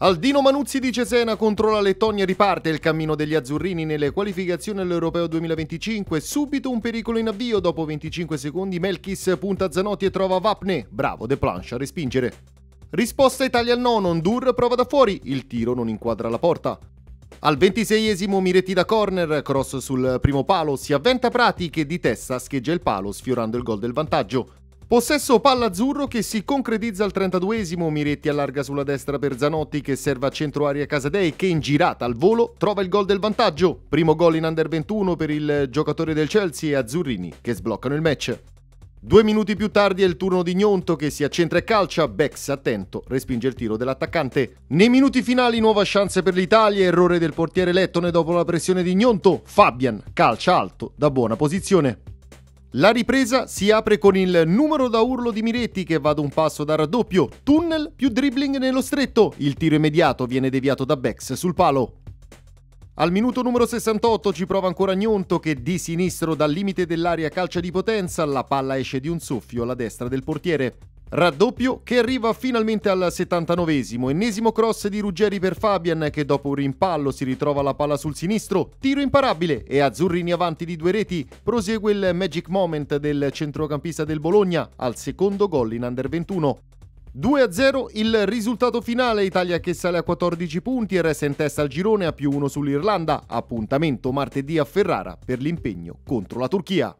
Aldino Manuzzi di Cesena contro la Lettonia riparte il cammino degli azzurrini nelle qualificazioni all'Europeo 2025. Subito un pericolo in avvio, dopo 25 secondi Melkis punta Zanotti e trova Vapne. Bravo De Planche a respingere. Risposta Italia al nono, Ondur prova da fuori, il tiro non inquadra la porta. Al 26esimo Miretti da corner, cross sul primo palo, si avventa Prati che di testa scheggia il palo sfiorando il gol del vantaggio. Possesso palla azzurro che si concretizza al 32esimo, Miretti allarga sulla destra per Zanotti che serve a centro aria Casadei che in girata al volo trova il gol del vantaggio. Primo gol in under 21 per il giocatore del Chelsea e Azzurrini che sbloccano il match. Due minuti più tardi è il turno di Gnonto che si accentra e calcia, Bex attento, respinge il tiro dell'attaccante. Nei minuti finali nuova chance per l'Italia, errore del portiere Lettone dopo la pressione di Gnonto, Fabian calcia alto da buona posizione. La ripresa si apre con il numero da urlo di Miretti che va ad un passo da raddoppio, tunnel più dribbling nello stretto, il tiro immediato viene deviato da Bex sul palo. Al minuto numero 68 ci prova ancora Gnonto che di sinistro dal limite dell'area calcia di potenza, la palla esce di un soffio alla destra del portiere. Raddoppio che arriva finalmente al 79esimo, ennesimo cross di Ruggeri per Fabian che dopo un rimpallo si ritrova la palla sul sinistro, tiro imparabile e Azzurrini avanti di due reti, prosegue il magic moment del centrocampista del Bologna al secondo gol in under 21. 2-0 il risultato finale, Italia che sale a 14 punti e resta in testa al girone a più 1 sull'Irlanda, appuntamento martedì a Ferrara per l'impegno contro la Turchia.